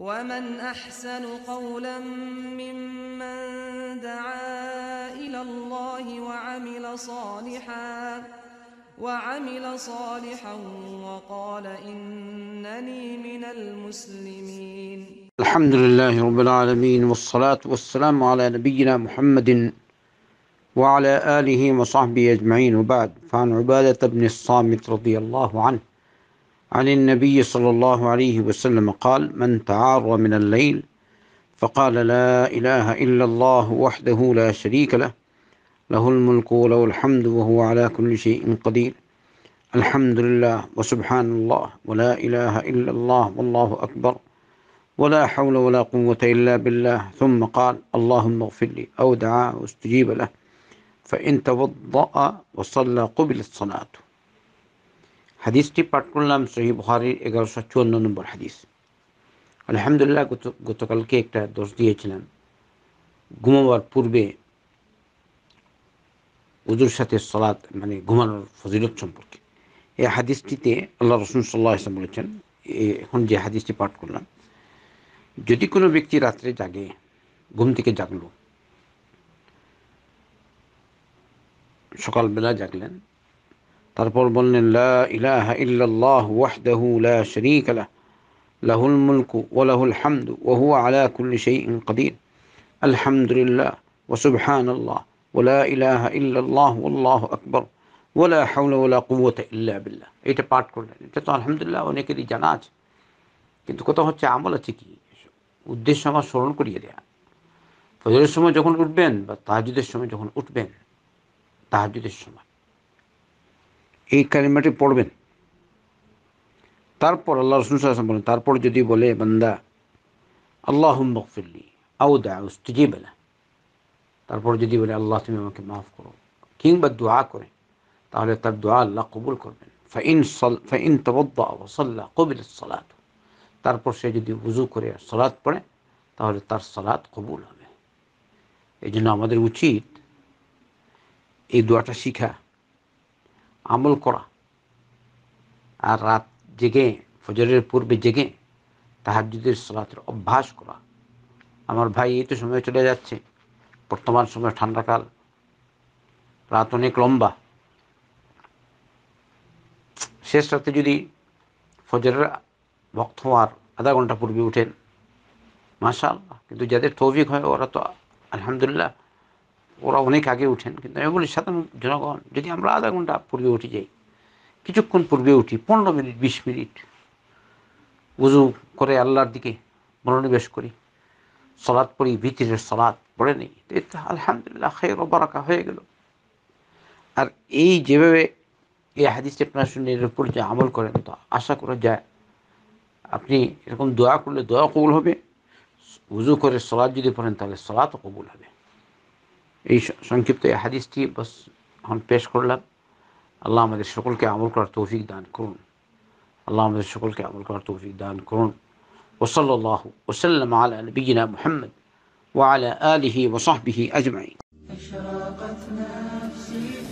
ومن أحسن قولا ممن دعا إلى الله وعمل صالحا وعمل صالحا وقال إنني من المسلمين الحمد لله رب العالمين والصلاة والسلام على نبينا محمد وعلى آله وصحبه أجمعين وبعد فعن عبادة بن الصامت رضي الله عنه عن النبي صلى الله عليه وسلم قال من تعار من الليل فقال لا إله إلا الله وحده لا شريك له له الملك وله الحمد وهو على كل شيء قدير الحمد لله وسبحان الله ولا إله إلا الله والله أكبر ولا حول ولا قوة إلا بالله ثم قال اللهم اغفر لي أو دعا واستجيب له فإن توضأ وصلى قبلت صلاته হাদিসটি পাঠ করলাম শহীদ বহারির এগারোশো চুয়ান্ন নম্বর হাদিস আলহামদুলিল্লাহ গতকালকে একটা দোষ দিয়েছিলাম ঘুমাবার পূর্বে উজুর সাথে সলাদ মানে ঘুমানোর ফজিলত সম্পর্কে এই হাদিসটিতে আল্লাহ রসুন সাল্লাহ ইসলাম বলেছেন এখন যে হাদিসটি পাঠ করলাম যদি কোনো ব্যক্তি রাত্রে জাগে ঘুম থেকে জাগলো সকালবেলা জাগলেন তারপর বললেন লা ইলাহা ইল্লাল্লাহ ওয়াহদাহু লা শারীকা লাহ লাহুল মুলকু ওয়া লাহুল হামদু ওয়া হুয়া আলা কুল্লি শাইইন কাদির আলহামদুলিল্লাহ ওয়া সুবহানাল্লাহ ওয়া লা ইলাহা ইল্লাল্লাহ ওয়াল্লাহু আকবার ওয়া লা হাওলা ওয়া লা কুওয়াতা ইল্লা বিল্লাহ এটা পাঠ করলেন এটা তো আলহামদুলিল্লাহ অনেকেরই জানা আছে কিন্তু কোথাও হচ্ছে আমল আছে কি উদ্দেশ্য আমার স্মরণ করিয়ে দেয়া ফজরের সময় যখন উঠবেন বা তাহাজুদের সময় যখন উঠবেন তাহাজুদের সময় এই কালিমাটি পড়বেন তারপর আল্লাহ রসুল সাহা বলেন তারপর যদি বলে বান্দা আল্লাহ ফিরলি আউদা বেলা তারপর যদি বলে আল্লাহ তুমি আমাকে মাফ করো কিংবা দোয়া করে তাহলে তার দোয়া আল্লাহ কবুল করবেন ফাইন ফাইন তবদ্দাহ কবির সালাত তারপর সে যদি উজু করে সালাদ পড়ে তাহলে তার সালাদ কবুল হবে এই জন্য আমাদের উচিত এই দোয়াটা শিখা আমল করা আর রাত জেগে ফজরের পূর্বে জেগে তাহাজুদের সলাতের অভ্যাস করা আমার ভাই এই তো সময় চলে যাচ্ছে বর্তমান সময় ঠান্ডাকাল রাত অনেক লম্বা শেষ রাতে যদি ফজরের ভক্ত হওয়ার আধা ঘন্টা পূর্বে উঠেন মাশাল কিন্তু যাদের তৌফিক হয় ওরা তো আলহামদুলিল্লাহ ওরা অনেক আগে উঠেন কিন্তু আমি বলি সাধারণ জনগণ যদি আমরা আধা ঘন্টা পূর্বে উঠে যাই কিছুক্ষণ পূর্বে উঠি পনেরো মিনিট বিশ মিনিট উজু করে আল্লাহর দিকে মনোনিবেশ করি সলাদ পড়ি ভিতরের সলাদ পড়ে নেই আলহামদুলিল্লাহ খেয়ে বারাকা হয়ে গেল আর এই যেভাবে এই হাদিস আপনার শুনের উপর যে আমল করেন তো আশা করা যায় আপনি এরকম দোয়া করলে দোয়া কবুল হবে উজু করে সলাদ যদি পড়েন তাহলে সলাদও কবুল হবে ඒ සංක්ෂිප්ත حديثتي بس هم পেশ করলাম আল্লাহ আমাদের সকলকে আমল করার তৌফিক দান করুন আল্লাহ আমাদের সকলকে আমল করার তৌফিক দান করুন وصلى الله وسلم على نبينا محمد وعلى آله وصحبه أجمعين أشراقت نفسي